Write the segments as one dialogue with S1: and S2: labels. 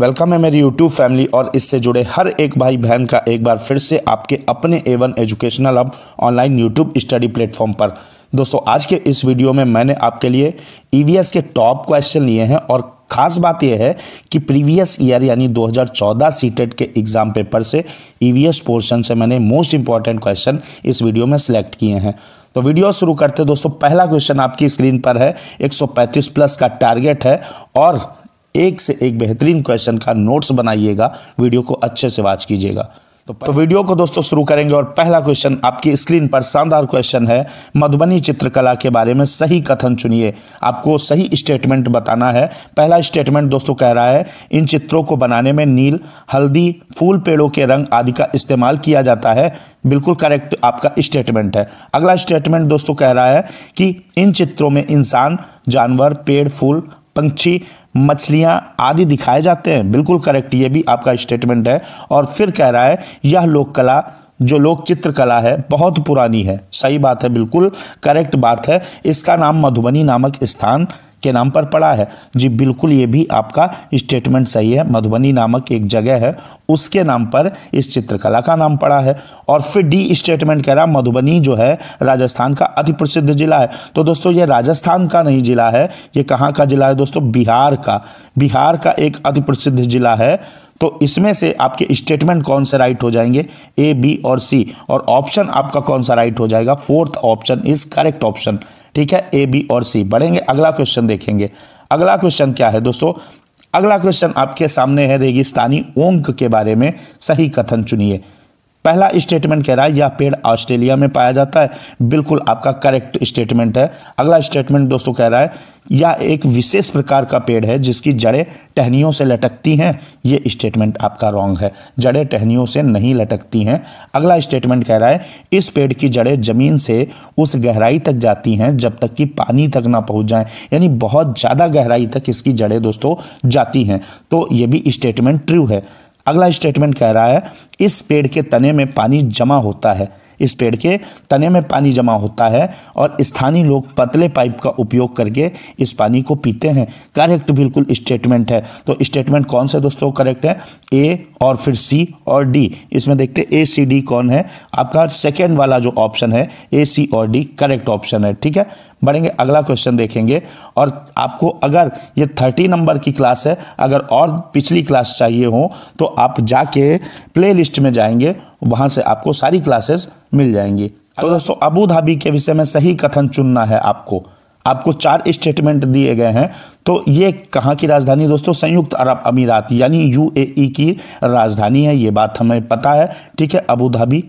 S1: Welcome है मेरी YouTube family और इससे जुड़े हर एक भाई बहन का एक बार फिर से आपके अपने एवन एजुकेशनल अब ऑनलाइन यूट्यूब स्टडी प्लेटफॉर्म पर दोस्तों आज के इस वीडियो में मैंने आपके लिए ई e के टॉप क्वेश्चन लिए हैं और खास बात यह है कि प्रीवियस ईयर यानी 2014 सीटेट के एग्ज़ाम पेपर से ई e पोर्शन से मैंने मोस्ट इंपॉर्टेंट क्वेश्चन इस वीडियो में सिलेक्ट किए हैं तो वीडियो शुरू करते दोस्तों पहला क्वेश्चन आपकी स्क्रीन पर है 135 प्लस का टारगेट है और एक से एक बेहतरीन क्वेश्चन का नोट्स बनाइएगा वीडियो को अच्छे से वॉच कीजिएगा तो, तो वीडियो को दोस्तों शुरू करेंगे और पहला क्वेश्चन आपकी स्क्रीन पर शानदार क्वेश्चन है मधुबनी चित्रकला के बारे में सही कथन चुनिए आपको सही स्टेटमेंट बताना है पहला स्टेटमेंट दोस्तों कह रहा है इन चित्रों को बनाने में नील हल्दी फूल पेड़ों के रंग आदि का इस्तेमाल किया जाता है बिल्कुल करेक्ट आपका स्टेटमेंट है अगला स्टेटमेंट दोस्तों कह रहा है कि इन चित्रों में इंसान जानवर पेड़ फूल पंक्षी मछलियां आदि दिखाए जाते हैं बिल्कुल करेक्ट ये भी आपका स्टेटमेंट है और फिर कह रहा है यह लोक कला जो लोक चित्रकला है बहुत पुरानी है सही बात है बिल्कुल करेक्ट बात है इसका नाम मधुबनी नामक स्थान के नाम पर पड़ा है जी बिल्कुल ये भी आपका स्टेटमेंट सही है मधुबनी नामक एक जगह है उसके नाम पर इस चित्रकला का नाम पड़ा है और फिर डी स्टेटमेंट कह रहा मधुबनी जो है राजस्थान का अति प्रसिद्ध जिला है तो दोस्तों ये राजस्थान का नहीं जिला है ये कहाँ का जिला है दोस्तों बिहार का बिहार का एक अति प्रसिद्ध जिला है तो इसमें से आपके स्टेटमेंट कौन से राइट हो जाएंगे ए बी और सी और ऑप्शन आपका कौन सा राइट हो जाएगा fourth option is correct option ठीक है ए बी और सी बढ़ेंगे अगला क्वेश्चन देखेंगे अगला क्वेश्चन क्या है दोस्तों अगला क्वेश्चन आपके सामने है रेगिस्तानी ओंक के बारे में सही कथन चुनिए पहला स्टेटमेंट कह रहा है यह पेड़ ऑस्ट्रेलिया में पाया जाता है बिल्कुल आपका करेक्ट स्टेटमेंट है अगला स्टेटमेंट दोस्तों कह रहा है यह एक विशेष प्रकार का पेड़ है जिसकी जड़ें टहनियों से लटकती हैं ये स्टेटमेंट आपका रॉन्ग है जड़ें टहनियों से नहीं लटकती हैं अगला स्टेटमेंट कह रहा है इस पेड़ की जड़ें जमीन से उस गहराई तक जाती हैं जब तक कि पानी तक ना पहुंच जाए यानी बहुत ज़्यादा गहराई तक इसकी जड़ें दोस्तों जाती हैं तो ये भी स्टेटमेंट ट्रू है अगला स्टेटमेंट कह रहा है इस पेड़ के तने में पानी जमा होता है इस पेड़ के तने में पानी जमा होता है और स्थानीय लोग पतले पाइप का उपयोग करके इस पानी को पीते हैं करेक्ट बिल्कुल स्टेटमेंट है तो स्टेटमेंट कौन से दोस्तों करेक्ट है ए और फिर सी और डी इसमें देखते ए सी डी कौन है आपका सेकेंड वाला जो ऑप्शन है ए सी और डी करेक्ट ऑप्शन है ठीक है बढ़ेंगे अगला क्वेश्चन देखेंगे और आपको अगर ये थर्टी नंबर की क्लास है अगर और पिछली क्लास चाहिए हो तो आप जाके प्ले लिस्ट में जाएंगे वहाँ से आपको सारी क्लासेस मिल जाएंगी तो दोस्तों अबू धाबी के विषय में सही कथन चुनना है आपको आपको चार स्टेटमेंट दिए गए हैं तो ये कहाँ की राजधानी दोस्तों संयुक्त अरब अमीरात यानी यूएई e की राजधानी है ये बात हमें पता है ठीक है अबू धाबी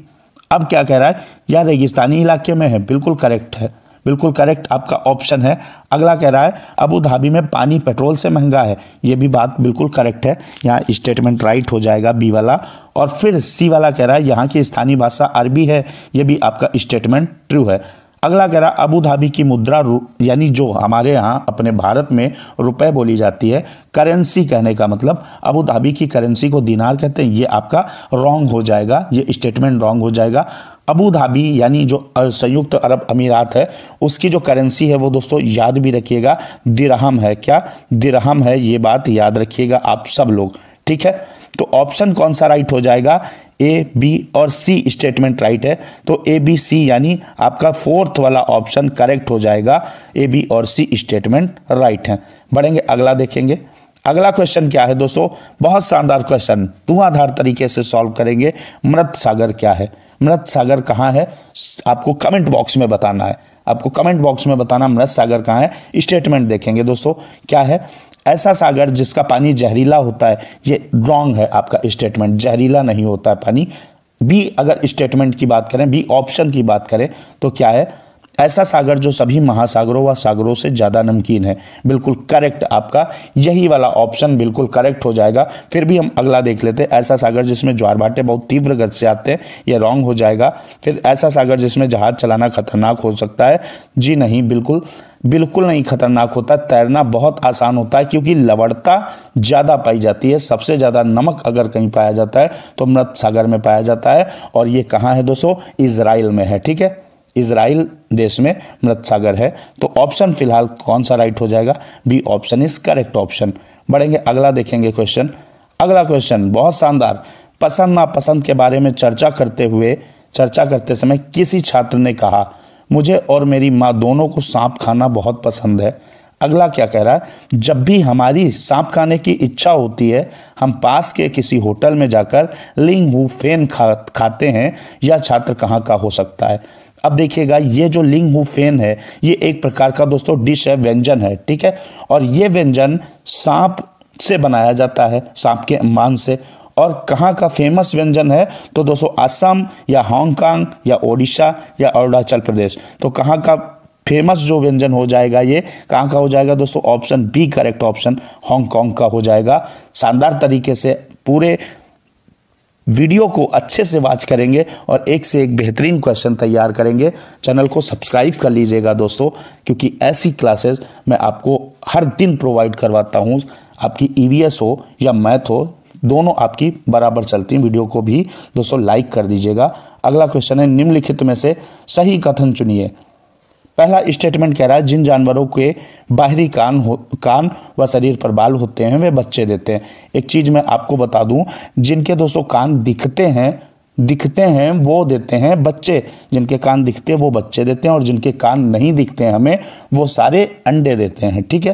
S1: अब क्या कह रहा है यह रेगिस्तानी इलाके में है बिल्कुल करेक्ट है बिल्कुल करेक्ट आपका ऑप्शन है अगला कह रहा है अबू धाबी में पानी पेट्रोल से महंगा है ये भी बात बिल्कुल करेक्ट है यहाँ स्टेटमेंट राइट हो जाएगा बी वाला और फिर सी वाला कह रहा है यहाँ की स्थानीय भाषा अरबी है ये भी आपका स्टेटमेंट ट्रू है अगला कह रहा अबू धाबी की मुद्रा यानी जो हमारे यहाँ अपने भारत में रुपए बोली जाती है करेंसी कहने का मतलब अबू धाबी की करेंसी को दिनार कहते हैं ये आपका रॉन्ग हो जाएगा ये स्टेटमेंट रॉन्ग हो जाएगा अबू धाबी यानी जो संयुक्त अरब अमीरात है उसकी जो करेंसी है वो दोस्तों याद भी रखिएगा दिरहम है क्या दिरहम है ये बात याद रखिएगा आप सब लोग ठीक है तो ऑप्शन कौन सा राइट हो जाएगा ए बी और सी स्टेटमेंट राइट है तो ए बी सी यानी आपका फोर्थ वाला ऑप्शन करेक्ट हो जाएगा ए बी और सी स्टेटमेंट राइट है बढ़ेंगे अगला देखेंगे अगला क्वेश्चन क्या है दोस्तों बहुत शानदार क्वेश्चन धुआंधार तरीके से सॉल्व करेंगे मृत सागर क्या है मृत सागर कहाँ है आपको कमेंट बॉक्स में बताना है आपको कमेंट बॉक्स में बताना मृत सागर कहाँ है स्टेटमेंट देखेंगे दोस्तों क्या है ऐसा सागर जिसका पानी जहरीला होता है ये रॉन्ग है आपका स्टेटमेंट जहरीला नहीं होता है पानी बी अगर स्टेटमेंट की बात करें बी ऑप्शन की बात करें तो क्या है ऐसा सागर जो सभी महासागरों व सागरों से ज़्यादा नमकीन है बिल्कुल करेक्ट आपका यही वाला ऑप्शन बिल्कुल करेक्ट हो जाएगा फिर भी हम अगला देख लेते हैं ऐसा सागर जिसमें ज्वार भाटे बहुत तीव्र गति से आते हैं यह रॉन्ग हो जाएगा फिर ऐसा सागर जिसमें जहाज चलाना खतरनाक हो सकता है जी नहीं बिल्कुल बिल्कुल नहीं खतरनाक होता तैरना बहुत आसान होता है क्योंकि लवड़ता ज़्यादा पाई जाती है सबसे ज़्यादा नमक अगर कहीं पाया जाता है तो मृत सागर में पाया जाता है और ये कहाँ है दोस्तों इसराइल में है ठीक है इसराइल देश में मृत सागर है तो ऑप्शन फिलहाल कौन सा राइट हो जाएगा B option is correct option बढ़ेंगे अगला देखेंगे क्वेश्चन अगला क्वेश्चन बहुत शानदार पसंद नापसंद के बारे में चर्चा करते हुए चर्चा करते समय किसी छात्र ने कहा मुझे और मेरी माँ दोनों को सांप खाना बहुत पसंद है अगला क्या कह रहा है जब भी हमारी सांप खाने की इच्छा होती है हम पास के किसी होटल में जाकर लिंग हु फेन खा खाते हैं यह छात्र कहाँ का हो सकता है अब देखिएगा ये जो लिंग हु फेन है ये एक प्रकार का दोस्तों डिश है व्यंजन है ठीक है और ये व्यंजन सांप से बनाया जाता है सांप के मांस से और कहाँ का फेमस व्यंजन है तो दोस्तों असम या हांगकांग या ओडिशा या अरुणाचल प्रदेश तो कहाँ का फेमस जो व्यंजन हो जाएगा ये कहाँ का हो जाएगा दोस्तों option B correct option Hong Kong का हो जाएगा शानदार तरीके से पूरे वीडियो को अच्छे से वॉच करेंगे और एक से एक बेहतरीन क्वेश्चन तैयार करेंगे चैनल को सब्सक्राइब कर लीजिएगा दोस्तों क्योंकि ऐसी क्लासेस मैं आपको हर दिन प्रोवाइड करवाता हूँ आपकी ई e हो या मैथ हो दोनों आपकी बराबर चलती हैं वीडियो को भी दोस्तों लाइक कर दीजिएगा अगला क्वेश्चन है निम्नलिखित में से सही कथन चुनिए पहला स्टेटमेंट कह रहा है जिन जानवरों के बाहरी कान हो कान व शरीर पर बाल होते हैं वे बच्चे देते हैं एक चीज़ मैं आपको बता दूं जिनके दोस्तों कान दिखते हैं दिखते हैं वो देते हैं बच्चे जिनके कान दिखते हैं वो बच्चे देते हैं और जिनके कान नहीं दिखते हैं हमें वो सारे अंडे देते हैं ठीक है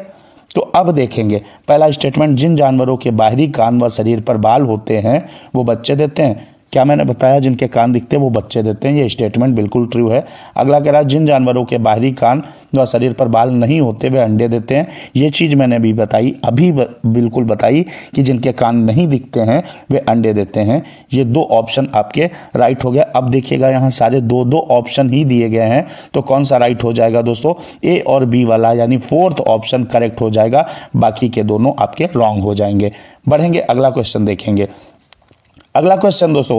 S1: तो अब देखेंगे पहला स्टेटमेंट जिन जानवरों के बाहरी कान व शरीर पर बाल होते हैं वो बच्चे देते हैं क्या मैंने बताया जिनके कान दिखते हैं वो बच्चे देते हैं ये स्टेटमेंट बिल्कुल ट्रू है अगला कह रहा है जिन जानवरों के बाहरी कान व शरीर पर बाल नहीं होते वे अंडे देते हैं ये चीज़ मैंने अभी बताई अभी ब, बिल्कुल बताई कि जिनके कान नहीं दिखते हैं वे अंडे देते हैं ये दो ऑप्शन आपके राइट हो गया अब देखिएगा यहाँ सारे दो दो ऑप्शन ही दिए गए हैं तो कौन सा राइट हो जाएगा दोस्तों ए और बी वाला यानी फोर्थ ऑप्शन करेक्ट हो जाएगा बाकी के दोनों आपके रॉन्ग हो जाएंगे बढ़ेंगे अगला क्वेश्चन देखेंगे अगला क्वेश्चन दोस्तों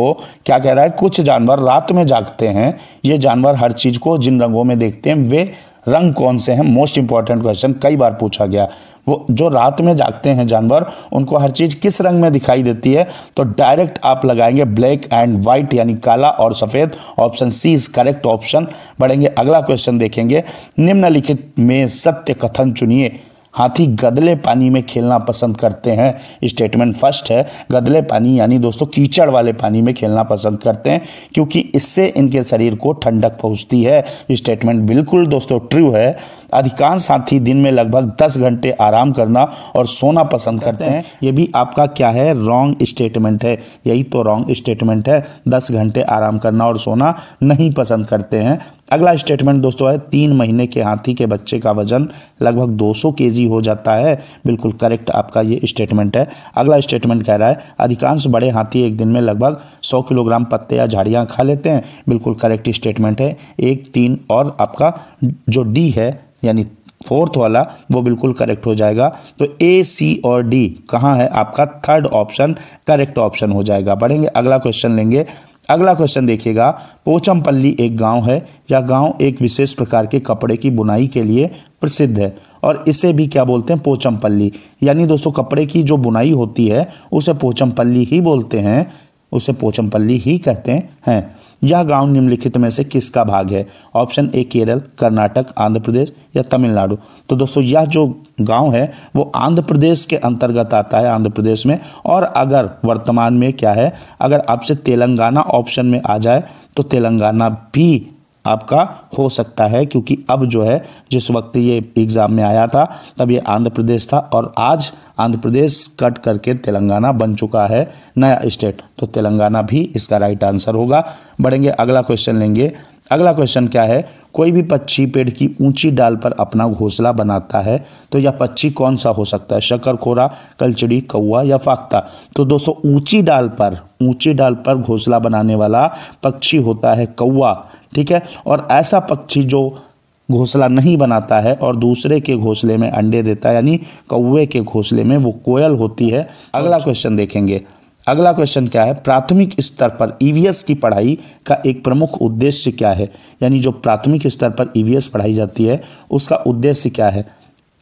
S1: क्या कह रहा है कुछ जानवर रात में जागते हैं ये जानवर हर चीज को जिन रंगों में देखते हैं वे रंग कौन से हैं मोस्ट इंपॉर्टेंट क्वेश्चन कई बार पूछा गया वो जो रात में जागते हैं जानवर उनको हर चीज़ किस रंग में दिखाई देती है तो डायरेक्ट आप लगाएंगे ब्लैक एंड व्हाइट यानी काला और सफ़ेद option C is correct option बढ़ेंगे अगला क्वेश्चन देखेंगे निम्नलिखित में सत्य कथन चुनिए हाथी गदले पानी में खेलना पसंद करते हैं स्टेटमेंट फर्स्ट है गदले पानी यानी दोस्तों कीचड़ वाले पानी में खेलना पसंद करते हैं क्योंकि इससे इनके शरीर को ठंडक पहुंचती है स्टेटमेंट बिल्कुल दोस्तों ट्रू है अधिकांश हाथी दिन में लगभग दस घंटे आराम करना और सोना पसंद करते हैं ये भी आपका क्या है रॉन्ग स्टेटमेंट है यही तो रॉन्ग स्टेटमेंट है दस घंटे आराम करना और सोना नहीं पसंद करते हैं अगला स्टेटमेंट दोस्तों है तीन महीने के हाथी के बच्चे का वजन लगभग 200 केजी हो जाता है बिल्कुल करेक्ट आपका ये स्टेटमेंट है अगला स्टेटमेंट कह रहा है अधिकांश बड़े हाथी एक दिन में लगभग 100 किलोग्राम पत्ते या झाड़ियाँ खा लेते हैं बिल्कुल करेक्ट स्टेटमेंट है एक तीन और आपका जो डी है यानी फोर्थ वाला वो बिल्कुल करेक्ट हो जाएगा तो ए सी और डी कहाँ है आपका थर्ड ऑप्शन करेक्ट ऑप्शन हो जाएगा बढ़ेंगे अगला क्वेश्चन लेंगे अगला क्वेश्चन देखिएगा पोचमपल्ली एक गांव है या गांव एक विशेष प्रकार के कपड़े की बुनाई के लिए प्रसिद्ध है और इसे भी क्या बोलते हैं पोचमपल्ली यानी दोस्तों कपड़े की जो बुनाई होती है उसे पोचमपल्ली ही बोलते हैं उसे पोचमपल्ली ही कहते हैं यह गांव निम्नलिखित में से किसका भाग है ऑप्शन ए केरल कर्नाटक आंध्र प्रदेश या तमिलनाडु तो दोस्तों यह जो गांव है वो आंध्र प्रदेश के अंतर्गत आता है आंध्र प्रदेश में और अगर वर्तमान में क्या है अगर आपसे तेलंगाना ऑप्शन में आ जाए तो तेलंगाना भी आपका हो सकता है क्योंकि अब जो है जिस वक्त ये एग्ज़ाम में आया था तब ये आंध्र प्रदेश था और आज आंध्र प्रदेश कट करके तेलंगाना बन चुका है नया स्टेट तो तेलंगाना भी इसका राइट आंसर होगा बढ़ेंगे अगला क्वेश्चन लेंगे अगला क्वेश्चन क्या है कोई भी पक्षी पेड़ की ऊंची डाल पर अपना घोंसला बनाता है तो यह पक्षी कौन सा हो सकता है खोरा कलचड़ी कौआ या फाख्ता तो दोस्तों ऊंची डाल पर ऊंची डाल पर घोंसला बनाने वाला पक्षी होता है कौआ ठीक है और ऐसा पक्षी जो घोंसला नहीं बनाता है और दूसरे के घोंसले में अंडे देता है यानी कौवे के घोंसले में वो कोयल होती है अगला क्वेश्चन अच्छा। देखेंगे अगला क्वेश्चन क्या है प्राथमिक स्तर पर ईवीएस e की पढ़ाई का एक प्रमुख उद्देश्य क्या है यानी जो प्राथमिक स्तर पर ईवीएस e पढ़ाई जाती है उसका उद्देश्य क्या है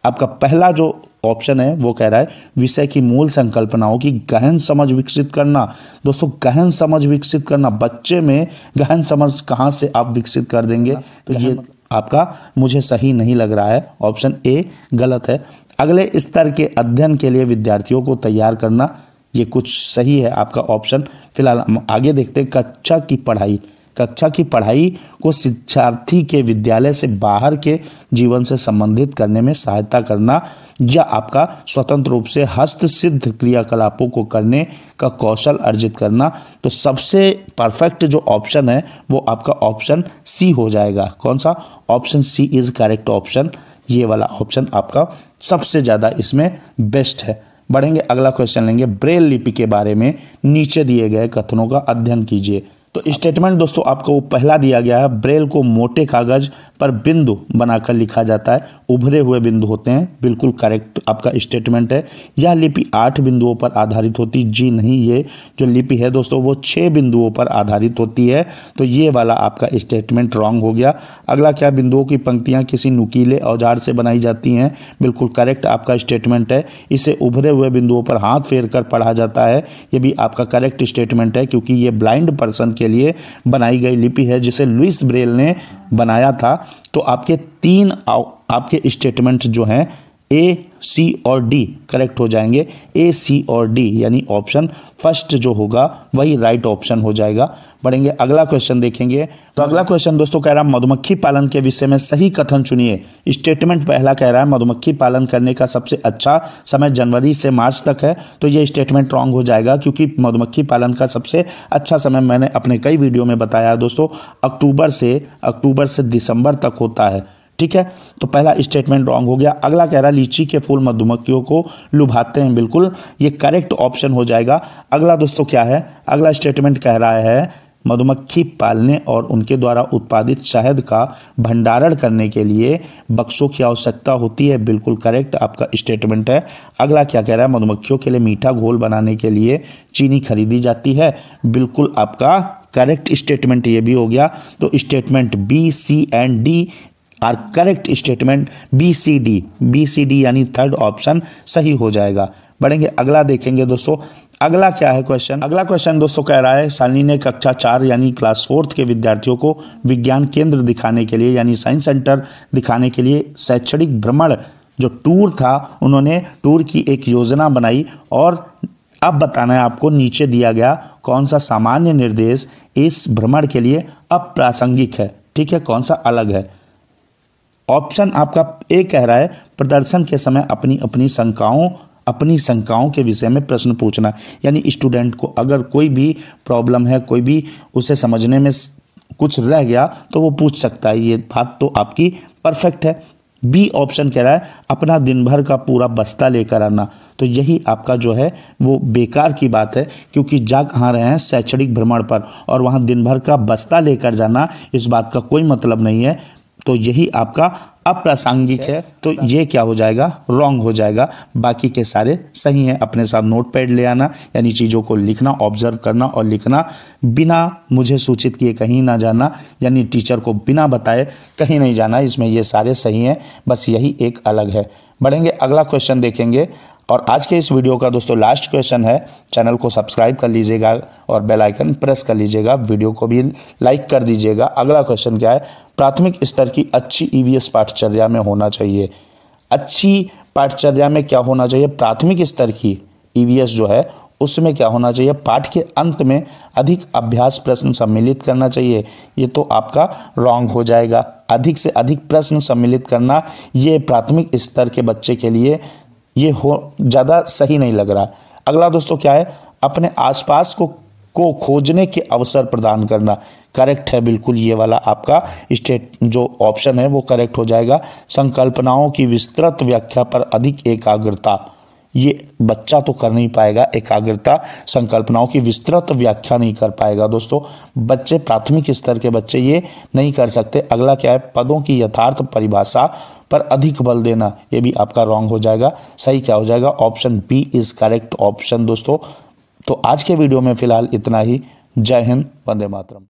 S1: आपका पहला जो ऑप्शन तो है वो कह रहा है विषय की मूल संकल्पनाओं की गहन समझ विकसित करना दोस्तों गहन समझ विकसित करना बच्चे में गहन समझ कहाँ से आप विकसित कर देंगे हाँ, तो ये मतलब। आपका मुझे सही नहीं लग रहा है ऑप्शन ए गलत है अगले स्तर के अध्ययन के लिए विद्यार्थियों को तैयार करना ये कुछ सही है आपका ऑप्शन फिलहाल हम आगे देखते हैं कक्षा की पढ़ाई कक्षा की पढ़ाई को शिक्षार्थी के विद्यालय से बाहर के जीवन से संबंधित करने में सहायता करना या आपका स्वतंत्र रूप से हस्त सिद्ध क्रियाकलापों को करने का कौशल अर्जित करना तो सबसे परफेक्ट जो ऑप्शन है वो आपका ऑप्शन सी हो जाएगा कौन सा option C is correct option ये वाला ऑप्शन आपका सबसे ज़्यादा इसमें बेस्ट है बढ़ेंगे अगला क्वेश्चन लेंगे ब्रेल लिपि के बारे में नीचे दिए गए कथनों का अध्ययन कीजिए तो स्टेटमेंट दोस्तों आपको वो पहला दिया गया है ब्रेल को मोटे कागज पर बिंदु बनाकर लिखा जाता है उभरे हुए बिंदु होते हैं बिल्कुल करेक्ट आपका स्टेटमेंट है यह लिपि आठ बिंदुओं पर आधारित होती जी नहीं ये जो लिपि है दोस्तों वो छः बिंदुओं पर आधारित होती है तो ये वाला आपका स्टेटमेंट रॉन्ग हो गया अगला क्या बिंदुओं की पंक्तियाँ किसी नुकीले औजार से बनाई जाती हैं बिल्कुल करेक्ट आपका स्टेटमेंट है इसे उभरे हुए बिंदुओं पर हाथ फेर कर पढ़ा जाता है ये भी आपका करेक्ट स्टेटमेंट है क्योंकि ये ब्लाइंड पर्सन के लिए बनाई गई लिपि है जिसे लुइस ब्रेल ने बनाया था तो आपके तीन आपके स्टेटमेंट जो हैं ए सी और डी करेक्ट हो जाएंगे ए सी और डी यानी ऑप्शन फर्स्ट जो होगा वही राइट right ऑप्शन हो जाएगा बढ़ेंगे अगला क्वेश्चन देखेंगे तो अगला क्वेश्चन दोस्तों कह रहा है मधुमक्खी पालन के विषय में सही कथन चुनिए स्टेटमेंट पहला कह रहा है मधुमक्खी पालन करने का सबसे अच्छा समय जनवरी से मार्च तक है तो ये स्टेटमेंट रॉन्ग हो जाएगा क्योंकि मधुमक्खी पालन का सबसे अच्छा समय मैंने अपने कई वीडियो में बताया दोस्तों अक्टूबर से अक्टूबर से दिसंबर तक होता है ठीक है तो पहला स्टेटमेंट रॉन्ग हो गया अगला कह रहा है लीची के फूल मधुमक्खियों को लुभाते हैं बिल्कुल ये करेक्ट ऑप्शन हो जाएगा अगला दोस्तों क्या है अगला स्टेटमेंट कह रहा है मधुमक्खी पालने और उनके द्वारा उत्पादित शहद का भंडारण करने के लिए बक्सों की आवश्यकता होती है बिल्कुल करेक्ट आपका स्टेटमेंट है अगला क्या कह रहा है मधुमक्खियों के लिए मीठा घोल बनाने के लिए चीनी खरीदी जाती है बिल्कुल आपका करेक्ट स्टेटमेंट ये भी हो गया तो statement B C and D are correct statement B C D B C D यानी थर्ड ऑप्शन सही हो जाएगा बढ़ेंगे अगला देखेंगे दोस्तों अगला क्या है क्वेश्चन अगला क्वेश्चन दोस्तों कह रहा है सालिनी ने कक्षा चार यानी क्लास फोर्थ के विद्यार्थियों को विज्ञान केंद्र दिखाने के लिए यानी साइंस सेंटर दिखाने के लिए शैक्षणिक भ्रमण जो टूर था उन्होंने टूर की एक योजना बनाई और अब बताना है आपको नीचे दिया गया कौन सा सामान्य निर्देश इस भ्रमण के लिए अप्रासंगिक है ठीक है कौन सा अलग है ऑप्शन आपका ए कह रहा है प्रदर्शन के समय अपनी अपनी शंकाओं अपनी शंकाओं के विषय में प्रश्न पूछना यानी स्टूडेंट को अगर कोई भी प्रॉब्लम है कोई भी उसे समझने में कुछ रह गया तो वो पूछ सकता है ये बात तो आपकी परफेक्ट है बी ऑप्शन कह रहा है अपना दिन भर का पूरा बस्ता लेकर आना तो यही आपका जो है वो बेकार की बात है क्योंकि जा कहाँ रहे हैं शैक्षणिक भ्रमण पर और वहाँ दिन भर का बस्ता लेकर जाना इस बात का कोई मतलब नहीं है तो यही आपका अप्रासंगिक है तो ये क्या हो जाएगा रॉन्ग हो जाएगा बाकी के सारे सही हैं अपने साथ नोट पैड ले आना यानी चीज़ों को लिखना ऑब्जर्व करना और लिखना बिना मुझे सूचित किए कहीं ना जाना यानी टीचर को बिना बताए कहीं नहीं जाना इसमें ये सारे सही हैं बस यही एक अलग है बढ़ेंगे अगला क्वेश्चन देखेंगे और आज के इस वीडियो का दोस्तों लास्ट क्वेश्चन है चैनल को सब्सक्राइब कर लीजिएगा और बेल आइकन प्रेस कर लीजिएगा वीडियो को भी लाइक कर दीजिएगा अगला क्वेश्चन क्या है प्राथमिक स्तर की अच्छी ईवीएस e पाठचर्या में होना चाहिए अच्छी पाठचर्या में क्या होना चाहिए प्राथमिक स्तर की ईवीएस e जो है उसमें क्या होना चाहिए पाठ के अंत में अधिक अभ्यास प्रश्न सम्मिलित करना चाहिए ये तो आपका रॉन्ग हो जाएगा अधिक से अधिक प्रश्न सम्मिलित करना ये प्राथमिक स्तर के बच्चे के लिए ये हो ज़्यादा सही नहीं लग रहा अगला दोस्तों क्या है अपने आसपास को को खोजने के अवसर प्रदान करना करेक्ट है बिल्कुल ये वाला आपका स्टेट जो ऑप्शन है वो करेक्ट हो जाएगा संकल्पनाओं की विस्तृत व्याख्या पर अधिक एकाग्रता ये बच्चा तो कर नहीं पाएगा एकाग्रता संकल्पनाओं की विस्तृत व्याख्या नहीं कर पाएगा दोस्तों बच्चे प्राथमिक स्तर के बच्चे ये नहीं कर सकते अगला क्या है पदों की यथार्थ परिभाषा पर अधिक बल देना ये भी आपका रॉन्ग हो जाएगा सही क्या हो जाएगा option B is correct option दोस्तों तो आज के वीडियो में फिलहाल इतना ही जय हिंद वंदे मातरम